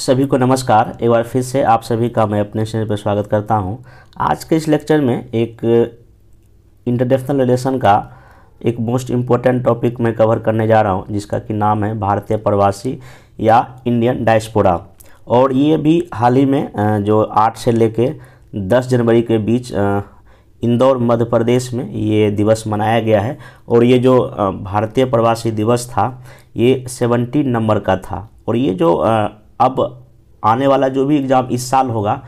सभी को नमस्कार एक बार फिर से आप सभी का मैं अपने चैनल पर स्वागत करता हूं आज के इस लेक्चर में एक इंटरनेशनल रिलेशन का एक मोस्ट इम्पोर्टेंट टॉपिक मैं कवर करने जा रहा हूं जिसका कि नाम है भारतीय प्रवासी या इंडियन डायस्पोरा और ये भी हाल ही में जो आठ से लेके दस जनवरी के बीच इंदौर मध्य प्रदेश में ये दिवस मनाया गया है और ये जो भारतीय प्रवासी दिवस था ये सेवनटीन नंबर का था और ये जो अब आने वाला जो भी एग्ज़ाम इस साल होगा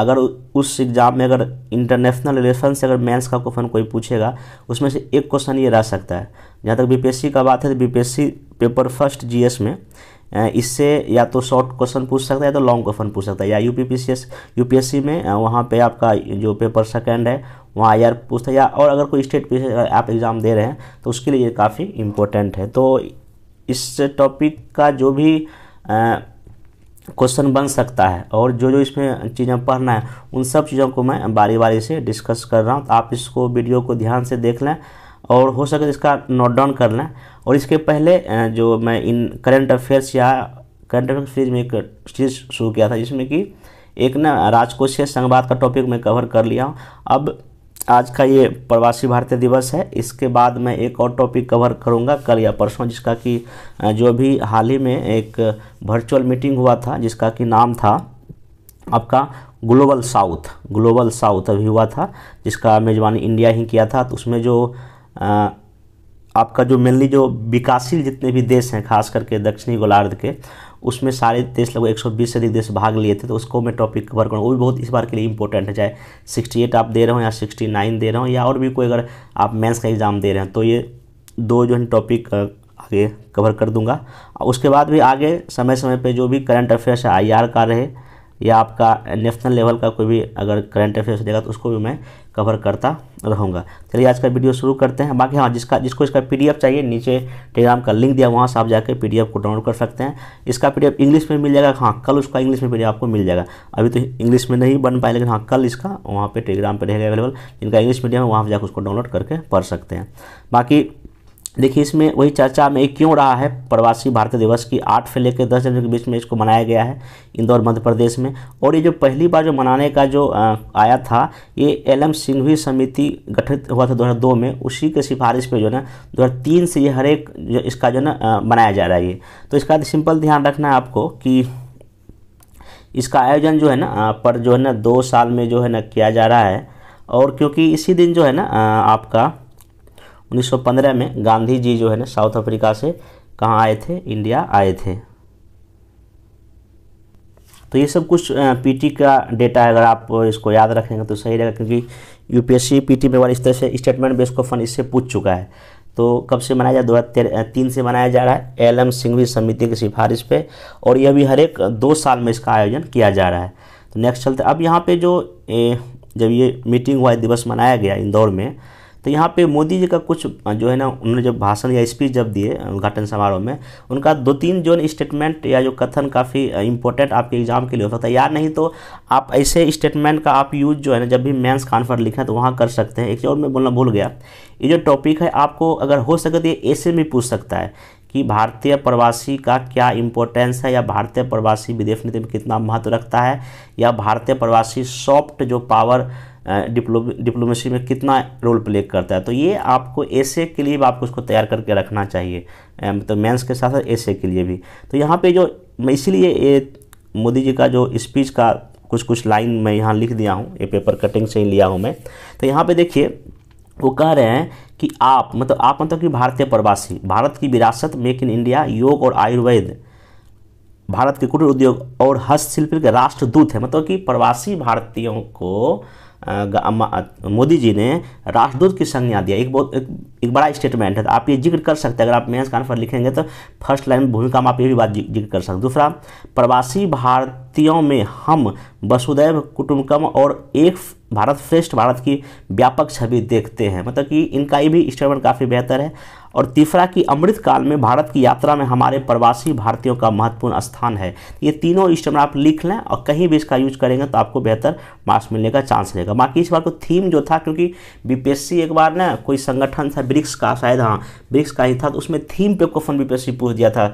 अगर उस एग्ज़ाम में अगर इंटरनेशनल रिलेशन से अगर मेंस का क्वेश्चन कोई पूछेगा उसमें से एक क्वेश्चन ये रह सकता है जहाँ तक बीपीएससी का बात है तो बीपीएससी पेपर फर्स्ट जीएस में इससे या तो शॉर्ट क्वेश्चन पूछ सकता है या तो लॉन्ग क्वेश्चन पूछ सकता है या यू यूपीएससी में वहाँ पे आपका जो पेपर सेकंड है वहाँ आई पूछता है या और अगर कोई स्टेट आप एग्ज़ाम दे रहे हैं तो उसके लिए ये काफ़ी इम्पोर्टेंट है तो इस टॉपिक का जो भी क्वेश्चन बन सकता है और जो जो इसमें चीज़ें पढ़ना है उन सब चीज़ों को मैं बारी बारी से डिस्कस कर रहा हूँ तो आप इसको वीडियो को ध्यान से देख लें और हो सके तो इसका नोट डाउन कर लें और इसके पहले जो मैं इन करंट अफेयर्स या करंट अफेयर सीरीज में एक सीरीज शुरू किया था जिसमें कि एक ना राजकोषीय संवाद का टॉपिक मैं कवर कर लिया हूँ अब आज का ये प्रवासी भारतीय दिवस है इसके बाद मैं एक और टॉपिक कवर करूँगा कल या परसों जिसका कि जो भी हाल ही में एक वर्चुअल मीटिंग हुआ था जिसका कि नाम था आपका ग्लोबल साउथ ग्लोबल साउथ अभी हुआ था जिसका मेज़बानी इंडिया ही किया था तो उसमें जो आ, आपका जो मेनली जो विकासशील जितने भी देश हैं खास करके दक्षिणी गोलार्ध के उसमें सारे देश लगभग 120 से अधिक देश भाग लिए थे तो उसको मैं टॉपिक कवर करूँगा वो भी बहुत इस बार के लिए इंपॉर्टेंट है चाहे 68 आप दे रहे हो या 69 दे रहे हो या और भी कोई अगर आप मेंस का एग्ज़ाम दे रहे हैं तो ये दो जो है टॉपिक आगे कवर कर दूंगा उसके बाद भी आगे समय समय पर जो भी करंट अफेयर्स है आई का रहे या आपका नेशनल लेवल का कोई भी अगर करंट अफेयर्स देगा तो उसको भी मैं कवर करता रहूँगा चलिए आज का वीडियो शुरू करते हैं बाकी हाँ जिसका जिसको इसका पीडीएफ चाहिए नीचे टेलीग्राम का लिंक दिया वहाँ से आप जाकर पीडीएफ को डाउनलोड कर सकते हैं इसका पीडीएफ इंग्लिश में मिल जाएगा हाँ कल उसका इंग्लिश में पीडीएफ आपको मिल जाएगा अभी तो इंग्लिश में नहीं बन पाए लेकिन हाँ कल इसका वहाँ पर टेलीग्राम पर रहेगा अवेलेबल जिनका इंग्लिश मीडियम है वहाँ पर जाकर उसको डाउनलोड करके पढ़ सकते हैं बाकी देखिए इसमें वही चर्चा में क्यों रहा है प्रवासी भारतीय दिवस की आठ से लेकर दस जनवरी के बीच में इसको मनाया गया है इंदौर मध्य प्रदेश में और ये जो पहली बार जो मनाने का जो आया था ये एल एम सिंघवी समिति गठित हुआ था 2002 में उसी के सिफारिश पे जो है ना तीन से ये हर एक जो इसका जो है मनाया जा रहा है ये तो इसका सिंपल ध्यान रखना है आपको कि इसका आयोजन जो है ना पर जो है ना दो साल में जो है ना किया जा रहा है और क्योंकि इसी दिन जो है ना आपका 1915 में गांधी जी जो है ना साउथ अफ्रीका से कहाँ आए थे इंडिया आए थे तो ये सब कुछ पीटी का डेटा है अगर आप इसको याद रखेंगे तो सही रहेगा क्योंकि यूपीएससी पीटी में वाले इस तरह से स्टेटमेंट बेस फंड इससे पूछ चुका है तो कब से मनाया जाए दो हज़ार तीन से मनाया जा रहा है एल एम सिंघवी समिति की सिफारिश पे और यह भी हर एक दो साल में इसका आयोजन किया जा रहा है तो नेक्स्ट चलते अब यहाँ पर जो ए, जब ये मीटिंग हुआ दिवस मनाया गया इंदौर में तो यहाँ पे मोदी जी का कुछ जो है ना उन्होंने जब भाषण या स्पीच जब दिए उद्घाटन समारोह में उनका दो तीन जो स्टेटमेंट या जो कथन काफ़ी इंपॉर्टेंट आपके एग्जाम के लिए हो सकता है यार नहीं तो आप ऐसे स्टेटमेंट का आप यूज जो है ना जब भी मेंस कॉन्फ्रेंस लिखें तो वहाँ कर सकते हैं एक और मैं बोलना भूल गया ये जो टॉपिक है आपको अगर हो सके तो ऐसे भी पूछ सकता है कि भारतीय प्रवासी का क्या इम्पोर्टेंस है या भारतीय प्रवासी विदेश नीति में कितना महत्व रखता है या भारतीय प्रवासी सॉफ्ट जो पावर डिप्लो डिप्लोमेसी में कितना रोल प्ले करता है तो ये आपको ऐसे के लिए भी आपको उसको तैयार करके रखना चाहिए मतलब तो मेंस के साथ साथ ऐसे के लिए भी तो यहाँ पे जो मैं इसीलिए ये मोदी जी का जो स्पीच का कुछ कुछ लाइन मैं यहाँ लिख दिया हूँ ये पेपर कटिंग से ही लिया हूँ मैं तो यहाँ पर देखिए वो कह रहे हैं कि आप मतलब आप मतलब कि भारतीय प्रवासी भारत की विरासत मेक इन इंडिया योग और आयुर्वेद भारत के कुटीर उद्योग और हस्तशिल्प के राष्ट्रदूत है मतलब कि प्रवासी भारतीयों को मोदी जी ने राष्ट्रदूत की संज्ञा दिया एक बहुत एक, एक बड़ा स्टेटमेंट है तो आप ये जिक्र कर सकते हैं अगर आप मेहनत कान पर लिखेंगे तो फर्स्ट लाइन भूमिका में आप ये भी बात जिक्र कर सकते दूसरा प्रवासी भारतीयों में हम वसुदैव कुटुम्बकम और एक भारत श्रेष्ठ भारत की व्यापक छवि देखते हैं मतलब कि इनका ये भी स्टेटमेंट काफ़ी बेहतर है और तीसरा कि अमृत काल में भारत की यात्रा में हमारे प्रवासी भारतीयों का महत्वपूर्ण स्थान है ये तीनों स्टेटमेंट आप लिख लें और कहीं भी इसका यूज करेंगे तो आपको बेहतर मार्क्स मिलने का चांस रहेगा बाकी इस बार को तो थीम जो था क्योंकि बीपीएससी एक बार ना कोई संगठन था ब्रिक्स का शायद हाँ ब्रिक्स का ही था तो उसमें थीम पे क्वेश्चन बीपीएससी पूछ दिया था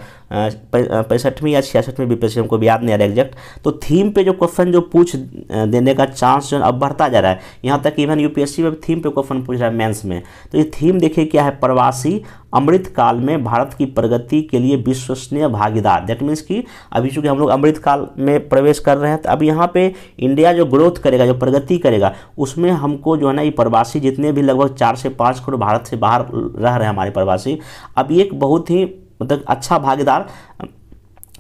पैंसठवीं या छियासठवीं बीपीएससी हमको याद नहीं आ रहा एग्जैक्ट तो थीम पे जो क्वेश्चन जो पूछ देने का चांस जो अब बढ़ता जा रहा है यहाँ तक इवन यूपीएससी में थीम पे क्वेश्चन पूछ रहा है मेंस में तो ये थीम देखिए क्या है प्रवासी अमृत काल में भारत की प्रगति के लिए विश्वसनीय भागीदार दैट मीन्स कि अभी चूंकि हम लोग अमृत काल में प्रवेश कर रहे हैं तो अब यहाँ पे इंडिया जो ग्रोथ करेगा जो प्रगति करेगा उसमें हमको जो है ना ये प्रवासी जितने भी लगभग चार से पाँच करोड़ भारत से बाहर रह रहे हैं हमारे प्रवासी अब एक बहुत ही मतलब अच्छा भागीदार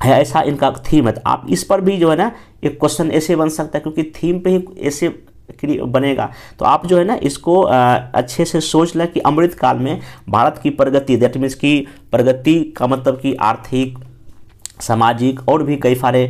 है ऐसा इनका थीम है तो आप इस पर भी जो है ना एक क्वेश्चन ऐसे बन सकता है क्योंकि थीम पे ही ऐसे बनेगा तो आप जो है ना इसको अच्छे से सोच लें कि अमृत काल में भारत की प्रगति दैट मीन्स की प्रगति का मतलब कि आर्थिक सामाजिक और भी कई सारे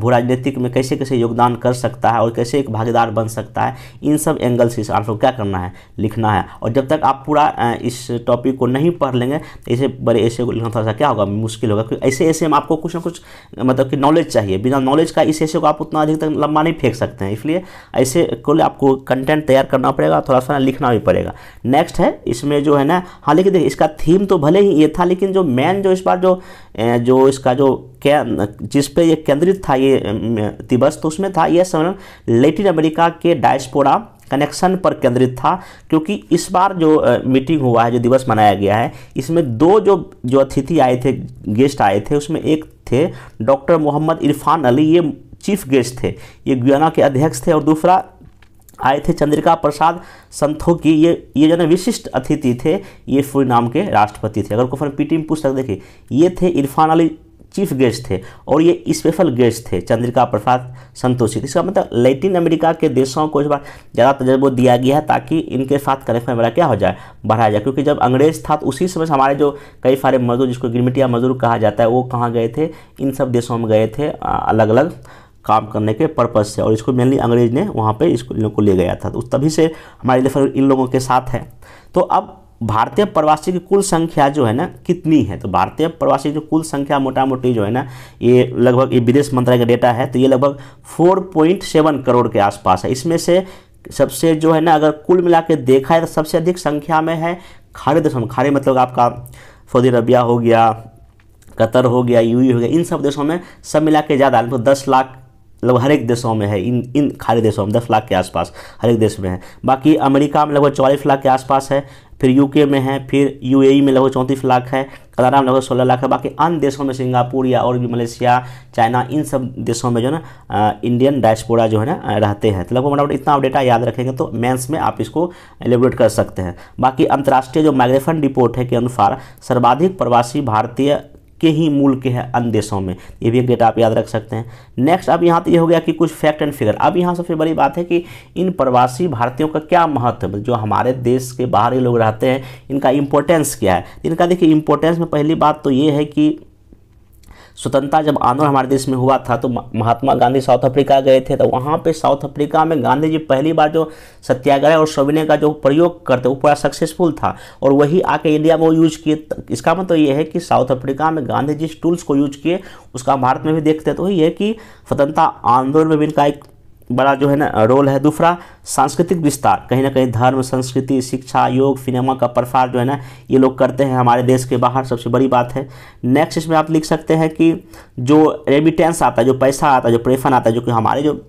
भू राजनीतिक में कैसे कैसे योगदान कर सकता है और कैसे एक भागीदार बन सकता है इन सब एंगल से आपको क्या करना है लिखना है और जब तक आप पूरा इस टॉपिक को नहीं पढ़ लेंगे तो इसे बड़े ऐसे को लिखना थोड़ा सा क्या होगा मुश्किल होगा क्योंकि ऐसे ऐसे में आपको कुछ ना कुछ मतलब कि नॉलेज चाहिए बिना नॉलेज का इस ऐसे को आप उतना अधिक तक लंबा नहीं फेंक सकते हैं इसलिए ऐसे को आपको कंटेंट तैयार करना पड़ेगा थोड़ा सा लिखना भी पड़ेगा नेक्स्ट है इसमें जो है ना लेकिन देखिए इसका थीम तो भले ही ये था लेकिन जो मेन जो इस बार जो जो इसका जो क्या जिस पे ये केंद्रित था ये दिवस तो उसमें था यह सम्मेलन लेटिन अमेरिका के डायस्पोरा कनेक्शन पर केंद्रित था क्योंकि इस बार जो मीटिंग हुआ है जो दिवस मनाया गया है इसमें दो जो जो अतिथि आए थे गेस्ट आए थे उसमें एक थे डॉक्टर मोहम्मद इरफान अली ये चीफ गेस्ट थे ये गुयाना के अध्यक्ष थे और दूसरा आए थे चंद्रिका प्रसाद संतोखी ये ये जो है विशिष्ट अतिथि थे ये फ्री नाम के राष्ट्रपति थे अगर क्वेश्चन पीटी में पूछ सकते देखिए ये थे इरफान अली चीफ गेस्ट थे और ये स्पेशल गेस्ट थे चंद्रिका प्रसाद संतोषी इसका मतलब लैटिन अमेरिका के देशों को इस बार ज़्यादा तजर्बो दिया गया है ताकि इनके साथ कनेक्शन हमारा क्या हो जाए बढ़ाया जाए क्योंकि जब अंग्रेज था तो उसी समय हमारे जो कई सारे मजदूर जिसको गिरमिटिया मजदूर कहा जाता है वो कहाँ गए थे इन सब देशों में गए थे अलग अलग काम करने के पर्पज़ से और इसको मेनली अंग्रेज ने वहाँ पर इसको इन लोगों को ले गया था तो तभी से हमारे लिए इन लोगों के साथ है तो अब भारतीय प्रवासी की कुल संख्या जो है ना कितनी है तो भारतीय प्रवासी की कुल संख्या मोटा मोटी जो है ना ये लगभग ये विदेश मंत्रालय का डेटा है तो ये लगभग 4.7 करोड़ के आसपास है इसमें से सबसे जो है ना अगर कुल मिला के देखा है तो सबसे अधिक संख्या में है खाड़ी देशों में खाड़ी मतलब आपका सऊदी अरबिया हो गया कतर हो गया यू हो गया इन सब देशों में सब मिला के ज़्यादा लगभग दस लाख मतलब हर एक देशों में है इन इन खाली देशों में दस लाख के आसपास हर एक देश में है बाकी अमेरिका में लगभग चौवालीस लाख के आसपास है फिर यूके में है फिर यूएई e में लगभग चौंतीस लाख है कनाडा में लगभग सोलह लाख है बाकी अन्य देशों में सिंगापुर या और भी मलेशिया चाइना इन सब देशों में जो है ना इंडियन डायस्पोरा जो है ना रहते हैं तो लगभग मोटा इतना आप डेटा याद रखेंगे तो मेंस में आप इसको एलिब्रेट कर सकते हैं बाकी अंतर्राष्ट्रीय जो माइग्रेशन रिपोर्ट है के अनुसार सर्वाधिक प्रवासी भारतीय के ही मूल के हैं अन्य देशों में ये भी एक डेटा आप याद रख सकते हैं नेक्स्ट अब यहाँ तो ये हो गया कि कुछ फैक्ट एंड फिगर अब यहाँ सबसे बड़ी बात है कि इन प्रवासी भारतीयों का क्या महत्व जो हमारे देश के बाहरी लोग रहते हैं इनका इम्पोर्टेंस क्या है इनका देखिए इम्पोर्टेंस में पहली बात तो ये है कि स्वतंत्रता जब आंदोलन हमारे देश में हुआ था तो महात्मा गांधी साउथ अफ्रीका गए थे तो वहाँ पे साउथ अफ्रीका में गांधी जी पहली बार जो सत्याग्रह और सविनय का जो प्रयोग करते वो पूरा सक्सेसफुल था और वही आके इंडिया में वो यूज़ किए इसका मतलब ये है कि साउथ अफ्रीका में गांधी जी टूल्स को यूज किए उसका भारत में भी देखते तो ये है कि स्वतंत्रता आंदोलन में भी इनका एक बड़ा जो है ना रोल है दूसरा सांस्कृतिक विस्तार कहीं ना कहीं धर्म संस्कृति शिक्षा योग सिनेमा का प्रसार जो है ना ये लोग करते हैं हमारे देश के बाहर सबसे बड़ी बात है नेक्स्ट इसमें आप लिख सकते हैं कि जो रेमिटेंस आता है जो पैसा आता है जो प्रेफन आता है जो कि हमारे जो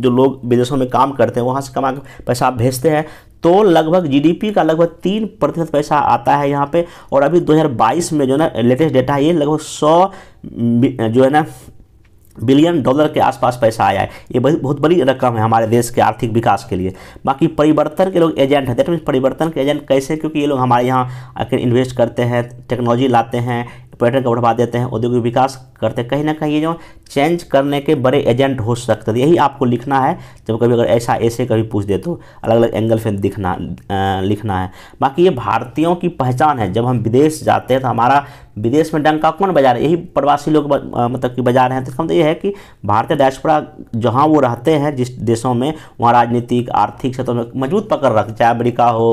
जो लोग विदेशों में काम करते हैं वहाँ से कमा पैसा आप भेजते हैं तो लगभग जीडीपी का लगभग तीन प्रतिशत पैसा आता है यहाँ पे और अभी 2022 में जो है ना लेटेस्ट डेटा है ये लगभग सौ जो है ना बिलियन डॉलर के आसपास पैसा आया है ये बहुत बड़ी रकम है हमारे देश के आर्थिक विकास के लिए बाकी परिवर्तन के लोग एजेंट हैं दैट मीन परिवर्तन के एजेंट कैसे क्योंकि ये लोग हमारे यहाँ आकर इन्वेस्ट करते हैं टेक्नोलॉजी लाते हैं पर्यटन को बढ़ा देते हैं औद्योगिक विकास करते हैं कहीं ना कहीं ये जो चेंज करने के बड़े एजेंट हो सकते हैं यही आपको लिखना है जब कभी अगर ऐसा ऐसे कभी पूछ दे तो अलग अलग एंगल से दिखना आ, लिखना है बाकी ये भारतीयों की पहचान है जब हम विदेश जाते हैं तो हमारा विदेश में डंका कौन बजा रहे यही प्रवासी लोग मतलब कि रहे हैं तो इसका मतलब ये है कि भारतीय डायस्पोरा जहाँ वो रहते हैं जिस देशों में वहाँ राजनीतिक आर्थिक क्षेत्रों में मजबूत पकड़ रख चाहे अमरीका हो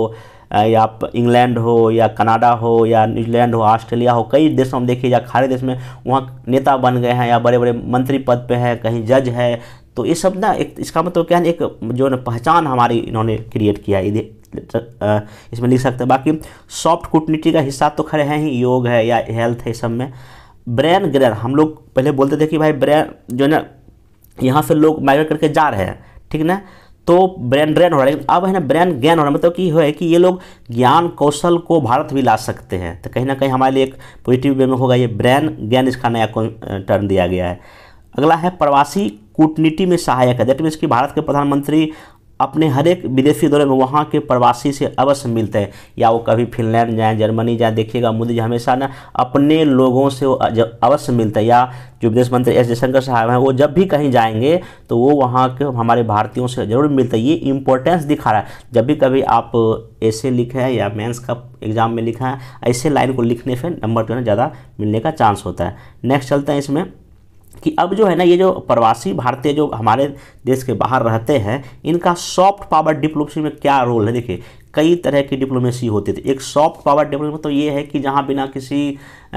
या इंग्लैंड हो या कनाडा हो या न्यूजीलैंड हो ऑस्ट्रेलिया हो कई देशों में देखिए या खाड़ी देश में वहाँ नेता बन गए हैं या बड़े बड़े मंत्री पद पे हैं कहीं जज है तो ये सब ना एक इसका मतलब क्या है एक जो ना पहचान हमारी इन्होंने क्रिएट किया है इसमें लिख सकते हैं बाकी सॉफ्ट कूटनीति का हिस्सा तो खड़े हैं ही योग है या हेल्थ है सब में ब्रेन ग्रेन हम लोग पहले बोलते थे कि भाई ब्रेन जो है ना यहाँ से लोग माइग्रेट करके जा रहे हैं ठीक ना तो ब्रेन ड्रेन हो रहा है अब है ना ब्रेन ज्ञान हो रहा है मतलब कि है कि ये लोग ज्ञान कौशल को भारत भी ला सकते हैं तो कहीं ना कहीं हमारे लिए एक पॉजिटिव वे में होगा ये ब्रेन ज्ञान इसका नया टर्न दिया गया है अगला है प्रवासी कूटनीति में सहायक है दैट मीन्स कि भारत के प्रधानमंत्री अपने हर एक विदेशी दौरे में वहाँ के प्रवासी से अवश्य मिलते हैं या वो कभी फिनलैंड जाएँ जर्मनी जाएँ देखिएगा मोदी जी हमेशा ना अपने लोगों से अवश्य मिलते हैं या जो विदेश मंत्री एस जयशंकर साहब हैं वो जब भी कहीं जाएंगे तो वो वहाँ के हमारे भारतीयों से जरूर मिलते हैं ये इंपॉर्टेंस दिखा रहा है जब भी कभी आप ऐसे लिखे हैं या मेन्स का एग्ज़ाम में लिखा है ऐसे लाइन को लिखने से नंबर जो है ज़्यादा मिलने का चांस होता है नेक्स्ट चलते हैं इसमें कि अब जो है ना ये जो प्रवासी भारतीय जो हमारे देश के बाहर रहते हैं इनका सॉफ्ट पावर डिप्लोमेसी में क्या रोल है देखिए कई तरह की डिप्लोमेसी होती थी एक सॉफ्ट पावर डिप्लोमेसी तो ये है कि जहाँ बिना किसी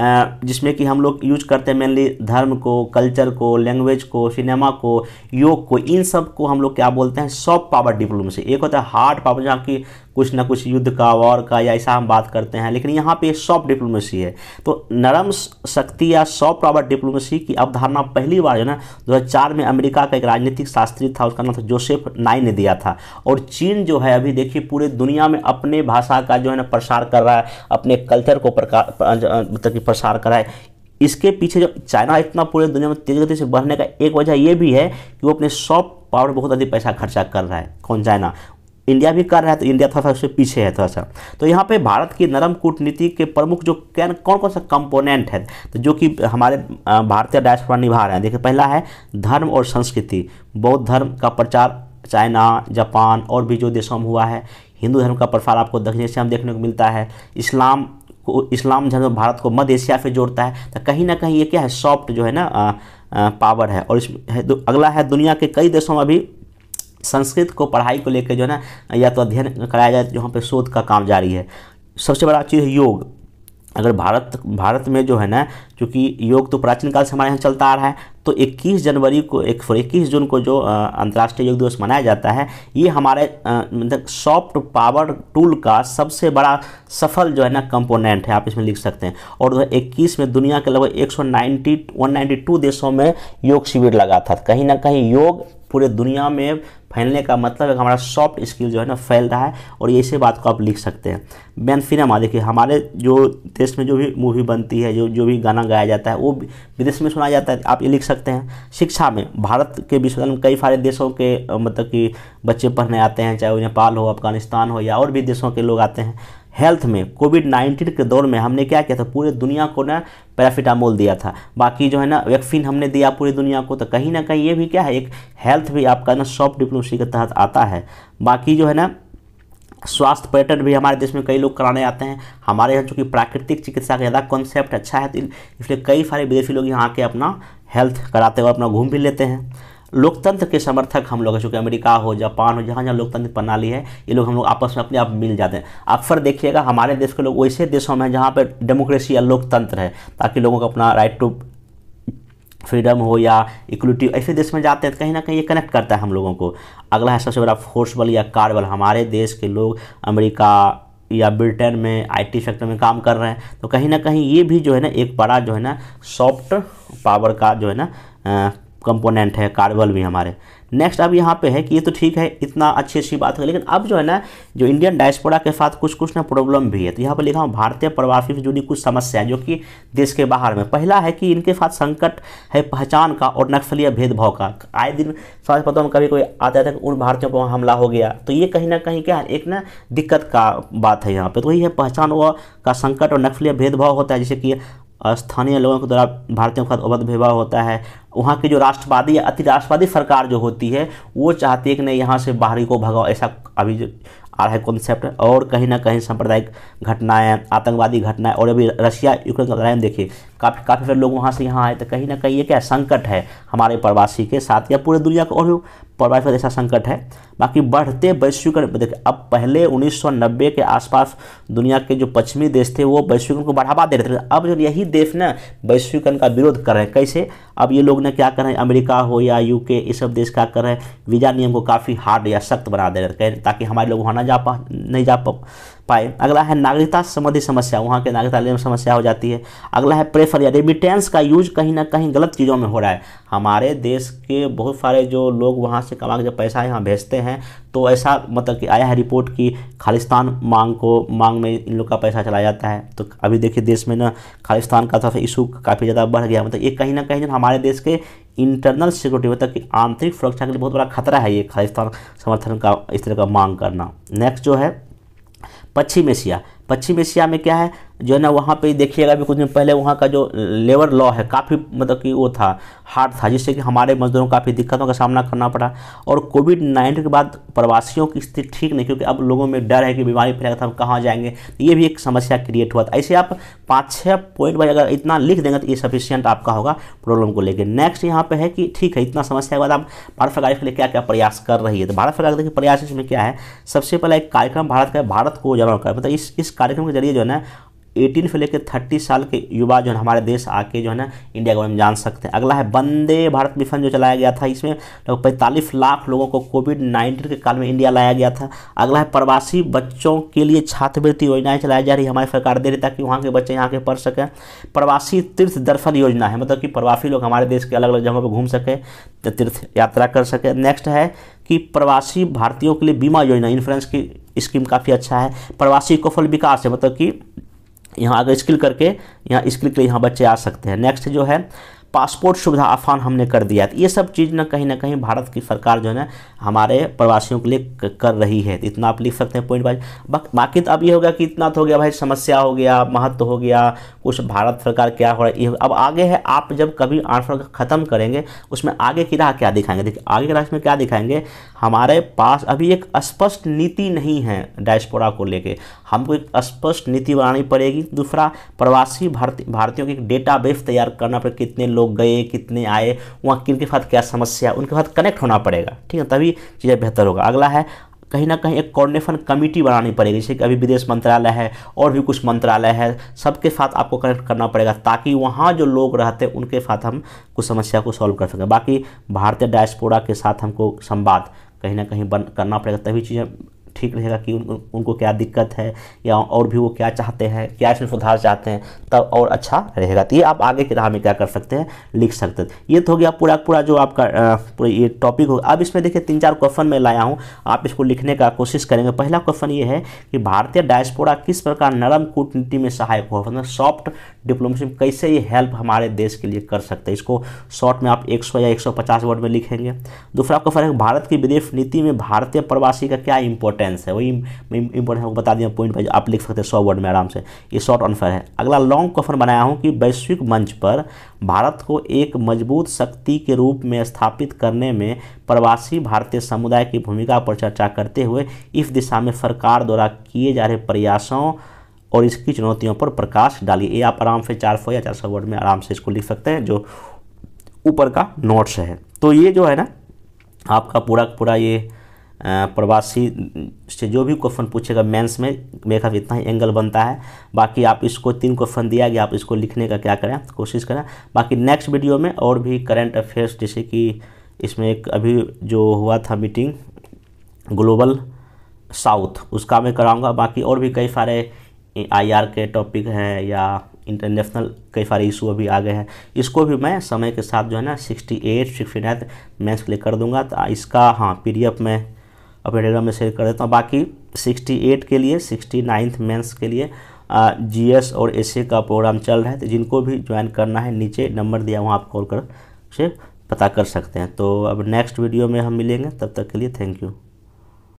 जिसमें कि हम लोग यूज करते हैं मेनली धर्म को कल्चर को लैंग्वेज को सिनेमा को योग को इन सब को हम लोग क्या बोलते हैं सॉफ्ट पावर डिप्लोमेसी एक होता है हार्ड पावर जहाँ की कुछ ना कुछ युद्ध का वॉर का या ऐसा हम बात करते हैं लेकिन यहाँ पे सॉफ्ट डिप्लोमेसी है तो नरम शक्ति या सॉफ्ट पावर डिप्लोमेसी की अवधारणा पहली बार जो है ना दो में अमेरिका का एक राजनीतिक शास्त्री था उसका नाम था जोसेफ नाई ने दिया था और चीन जो है अभी देखिए पूरे दुनिया में अपने भाषा का जो है ना प्रसार कर रहा है अपने कल्चर को प्रकार मतलब प्रसार कराए इसके पीछे जो चाइना इतना पूरे दुनिया में तेज गति से बढ़ने का एक वजह यह भी है कि वो अपने सॉफ्ट पावर बहुत अधिक पैसा खर्चा कर रहा है कौन चाइना इंडिया भी कर रहा है तो इंडिया थोड़ा सा उससे पीछे है थोड़ा सा तो यहाँ पे भारत की नरम कूटनीति के प्रमुख जो कैन कौन कौन सा कंपोनेंट है तो जो कि हमारे भारतीय डायस्पोरा निभा रहे हैं देखिए पहला है धर्म और संस्कृति बौद्ध धर्म का प्रचार चाइना जापान और भी जो देशों में हुआ है हिंदू धर्म का प्रसार आपको दक्षिण एशिया में देखने को मिलता है इस्लाम इस्लाम इस्लाम धर्म भारत को मध्य एशिया से जोड़ता है तो कहीं ना कहीं ये क्या है सॉफ्ट जो है ना आ, आ, पावर है और इस है, अगला है दुनिया के कई देशों में भी संस्कृत को पढ़ाई को लेकर जो है ना या तो अध्ययन कराया जाए जहाँ पर शोध का काम जारी है सबसे बड़ा चीज़ है योग अगर भारत भारत में जो है ना क्योंकि योग तो प्राचीन काल से हमारे यहाँ चलता आ रहा है तो 21 जनवरी को एक इक्कीस जून को जो अंतर्राष्ट्रीय योग दिवस मनाया जाता है ये हमारे मतलब सॉफ्ट पावर टूल का सबसे बड़ा सफल जो है ना कंपोनेंट है आप इसमें लिख सकते हैं और दो में दुनिया के लगभग एक सौ देशों में योग शिविर लगा था कहीं ना कहीं योग पूरे दुनिया में फैलने का मतलब है हमारा सॉफ्ट स्किल जो है ना फैल रहा है और ये इसी बात को आप लिख सकते हैं बैन फिनेमा देखिए हमारे जो देश में जो भी मूवी बनती है जो जो भी गाना गाया जाता है वो विदेश में सुना जाता है आप ये लिख सकते हैं शिक्षा में भारत के विश्वविद्यालय में कई सारे देशों के मतलब कि बच्चे पढ़ने आते हैं चाहे वो नेपाल हो अफगानिस्तान हो या और भी देशों के लोग आते हैं हेल्थ में कोविड नाइन्टीन के दौर में हमने क्या किया था पूरे दुनिया को ना पैराफिटामोल दिया था बाकी जो है ना वैक्सीन हमने दिया पूरी दुनिया को तो कहीं ना कहीं ये भी क्या है एक हेल्थ भी आपका ना सॉफ्ट डिप्लोमेसी के तहत आता है बाकी जो है ना स्वास्थ्य पर्यटन भी हमारे देश में कई लोग कराने आते हैं हमारे यहाँ चूँकि प्राकृतिक चिकित्सा का ज़्यादा कॉन्सेप्ट अच्छा है तो इसलिए कई सारे विदेशी लोग यहाँ आके अपना हेल्थ कराते हुए अपना घूम भी लेते हैं लोकतंत्र के समर्थक हम लोग हैं चूँकि अमेरिका हो जापान हो जहाँ जहाँ लोकतंत्र प्रणाली है ये लोग हम लोग आपस में अपने आप मिल जाते हैं अक्सर देखिएगा हमारे देश के लोग वैसे देशों में जहाँ पर डेमोक्रेसी या लोकतंत्र है ताकि लोगों का अपना राइट टू फ्रीडम हो या इक्वलिटी ऐसे देश में जाते हैं तो कहीं ना कहीं ये कनेक्ट करता है हम लोगों को अगला है सबसे बड़ा फोर्स बल या कार बल हमारे देश के लोग अमेरिका या ब्रिटेन में आईटी सेक्टर में काम कर रहे हैं तो कहीं ना कहीं ये भी जो है ना एक बड़ा जो है ना सॉफ्ट पावर का जो है ना कंपोनेंट है कार्बल भी हमारे नेक्स्ट अब यहाँ पे है कि ये तो ठीक है इतना अच्छी अच्छी बात है लेकिन अब जो है ना जो इंडियन डायस्पोरा के साथ कुछ कुछ ना प्रॉब्लम भी है तो यहाँ पर लिखा हूँ भारतीय प्रवासी से जुड़ी कुछ समस्या जो कि देश के बाहर में पहला है कि इनके साथ संकट है पहचान का और नक्सलीय भेदभाव का आए दिन समाज पत्रों में कभी कोई आता था कि उन भारतीयों पर हमला हो गया तो ये कहीं ना कहीं क्या एक ना दिक्कत का बात है यहाँ पर तो वही है पहचान व का संकट और नक्सलीय भेदभाव होता है जैसे कि स्थानीय लोगों के द्वारा भारतीयों के साथ अवध भेदभाव होता है वहाँ की जो राष्ट्रवादी या अति राष्ट्रवादी सरकार जो होती है वो चाहती है कि नहीं यहाँ से बाहरी को भगाओ ऐसा अभी जो आ रहा है कॉन्सेप्ट और कहीं ना कहीं सांप्रदायिक घटनाएं आतंकवादी घटनाएं और अभी रशिया यूक्रेन का लड़ाई देखिए काफ़ी काफ़ी सारे लोग वहाँ से यहाँ आए तो कहीं ना कहीं ये क्या संकट है हमारे प्रवासी के साथ या पूरे दुनिया को और प्रवासी का ऐसा संकट है बाकी बढ़ते वैश्वीकरण देखिए अब पहले 1990 के आसपास दुनिया के जो पश्चिमी देश थे वो वैश्वीकरण को बढ़ावा दे रहे थे अब जो यही देश ना वैश्वीकरण का विरोध कर रहे हैं कैसे अब ये लोग ना क्या कर रहे हैं अमेरिका हो या यूके ये सब देश क्या कर रहे हैं वीज़ा नियम को काफ़ी हार्ड या सख्त बना दे रहे हैं ताकि हमारे लोग वहाँ ना जा पा नहीं जा पा पाए अगला है नागरिकता संबंधी समस्या वहाँ के नागरिकता लेने में समस्या हो जाती है अगला है प्रेफर या रेमिटेंस का यूज कहीं ना कहीं गलत चीज़ों में हो रहा है हमारे देश के बहुत सारे जो लोग वहाँ से कमा के जब पैसा यहाँ भेजते हैं तो ऐसा मतलब कि आया है रिपोर्ट कि खालिस्तान मांग को मांग में इन लोग का पैसा चला जाता है तो अभी देखिए देश में ना खालिस्तान का तरफ इशू काफ़ी ज़्यादा बढ़ गया मतलब ये कहीं ना कहीं हमारे देश के इंटरनल सिक्योरिटी मतलब कि आंतरिक सुरक्षा के लिए बहुत बड़ा खतरा है ये खालिस्तान समर्थन का इस तरह का मांग करना नेक्स्ट जो है पश्चिम एशिया पश्चिम एशिया में क्या है जो है ना वहाँ पे देखिएगा भी कुछ दिन पहले वहाँ का जो लेबर लॉ है काफ़ी मतलब कि वो था हार्ड था जिससे कि हमारे मजदूरों को काफ़ी दिक्कतों का सामना करना पड़ा और कोविड नाइन्टीन के बाद प्रवासियों की स्थिति ठीक नहीं क्योंकि अब लोगों में डर है कि बीमारी फैलेगा तो हम कहाँ जाएंगे तो ये भी एक समस्या क्रिएट हुआ था ऐसे आप पाँच छः पॉइंट वाइज अगर इतना लिख देंगे तो ये सफिशियंट आपका होगा प्रॉब्लम को लेकर नेक्स्ट यहाँ पर है कि ठीक है इतना समस्या के बाद आप भारत सरकार के लिए क्या क्या प्रयास कर रही है तो भारत सरकार देखिए प्रयास इसमें क्या है सबसे पहला एक कार्यक्रम भारत का भारत को उजागर कर मतलब इस इस कार्यक्रम के जरिए जो है ना एटीन से लेकर थर्टी साल के युवा जो है हमारे देश आके जो है ना इंडिया के बारे में जान सकते हैं अगला है वंदे भारत मिशन जो चलाया गया था इसमें लगभग पैंतालीस लाख लोगों को कोविड नाइन्टीन के काल में इंडिया लाया गया था अगला है प्रवासी बच्चों के लिए छात्रवृत्ति योजनाएं चलाई जा रही है हमारी सरकार दे रही ताकि वहाँ के बच्चे यहाँ के पढ़ सकें प्रवासी तीर्थ दर्शन योजना है मतलब कि प्रवासी लोग हमारे देश के अलग अलग जगहों पर घूम सकें तीर्थ यात्रा कर सकें नेक्स्ट है कि प्रवासी भारतीयों के लिए बीमा योजना इंश्योरेंस की स्कीम काफ़ी अच्छा है प्रवासी कौफल विकास है मतलब कि यहाँ अगर स्किल करके यहाँ स्किल के लिए यहाँ बच्चे आ सकते हैं नेक्स्ट जो है पासपोर्ट सुविधा आसान हमने कर दिया है तो ये सब चीज़ ना कहीं ना कहीं भारत की सरकार जो है ना हमारे प्रवासियों के लिए कर रही है तो इतना आप लिख सकते हैं पॉइंट वाइज बाकी तो अब ये हो गया कि इतना तो हो गया भाई समस्या हो गया महत्व हो गया कुछ भारत सरकार क्या हो रहा है ये अब आगे है आप जब कभी आंसर ख़त्म करेंगे उसमें आगे की राह क्या दिखाएंगे देखिए आगे की राह में क्या दिखाएंगे हमारे पास अभी एक स्पष्ट नीति नहीं है डायस्पोरा को लेके हमको एक स्पष्ट नीति बनानी पड़ेगी दूसरा प्रवासी भारतीयों की एक बेस तैयार करना पड़ेगा कितने लोग लोग गए कितने आए वहाँ किन के साथ क्या समस्या उनके साथ कनेक्ट होना पड़ेगा ठीक है तभी चीज़ें बेहतर होगा अगला है कहीं ना कहीं एक कोऑर्डिनेशन कमेटी बनानी पड़ेगी जैसे कि अभी विदेश मंत्रालय है और भी कुछ मंत्रालय है सबके साथ आपको कनेक्ट करना पड़ेगा ताकि वहाँ जो लोग रहते हैं उनके साथ हम कुछ समस्या को सॉल्व कर सकें बाकी भारतीय डायस्पोरा के साथ हमको संवाद कहीं ना कहीं बन करना पड़ेगा तभी चीज़ें ठीक रहेगा कि उन, उन, उनको क्या दिक्कत है या और भी वो क्या चाहते हैं क्या इसमें सुधार चाहते हैं तब और अच्छा रहेगा तो ये आप आगे की राह में क्या कर सकते हैं लिख सकते हैं ये तो हो गया पूरा पूरा जो आपका पूरा ये टॉपिक होगा अब इसमें देखिए तीन चार क्वेश्चन मैं लाया हूँ आप इसको लिखने का कोशिश करेंगे पहला क्वेश्चन ये है कि भारतीय डायस्पोरा किस प्रकार नरम कूटनीति में सहायक हो मतलब सॉफ्ट डिप्लोमेसी में कैसे ये हेल्प हमारे देश के लिए कर सकते हैं इसको शॉर्ट में आप 100 या 150 वर्ड में लिखेंगे दूसरा आपका फर्क भारत की विदेश नीति में भारतीय प्रवासी का क्या इंपॉर्टेंस है वही इंपॉर्टेंस आपको बता दिया पॉइंट वाइज आप लिख सकते हैं सौ वर्ड में आराम से ये शॉर्ट आंसर है अगला लॉन्ग क्वेश्चन बनाया हूँ कि वैश्विक मंच पर भारत को एक मजबूत शक्ति के रूप में स्थापित करने में प्रवासी भारतीय समुदाय की भूमिका पर चर्चा करते हुए इस दिशा में सरकार द्वारा किए जा रहे प्रयासों और इसकी चुनौतियों पर प्रकाश डालिए ये आप आराम से चार सौ या चार सौ वर्ड में आराम से इसको लिख सकते हैं जो ऊपर का नोट्स है तो ये जो है ना आपका पूरा पूरा ये प्रवासी से जो भी क्वेश्चन पूछेगा मेंस में मेरे ख्याल इतना ही एंगल बनता है बाकी आप इसको तीन क्वेश्चन दिया गया आप इसको लिखने का क्या करें कोशिश करें बाकी नेक्स्ट वीडियो में और भी करंट अफेयर्स जैसे कि इसमें एक अभी जो हुआ था मीटिंग ग्लोबल साउथ उसका मैं कराऊंगा बाकी और भी कई सारे आईआर के टॉपिक हैं या इंटरनेशनल कई सारे इशू अभी आ गए हैं इसको भी मैं समय के साथ जो है ना sixty eight sixty ninth maths click कर दूंगा तो इसका हाँ पीडीएफ में अपने टेलीग्राम में शेयर कर देता हूँ बाकी सिक्सटी एट के लिए सिक्सटी नाइन्थ मैथ्स के लिए जीएस और एसए का प्रोग्राम चल रहा है तो जिनको भी ज्वाइन करना है नीचे नंबर दिया वहाँ आप कॉल कर से पता कर सकते हैं तो अब नेक्स्ट वीडियो में हम मिलेंगे तब तक के लिए थैंक यू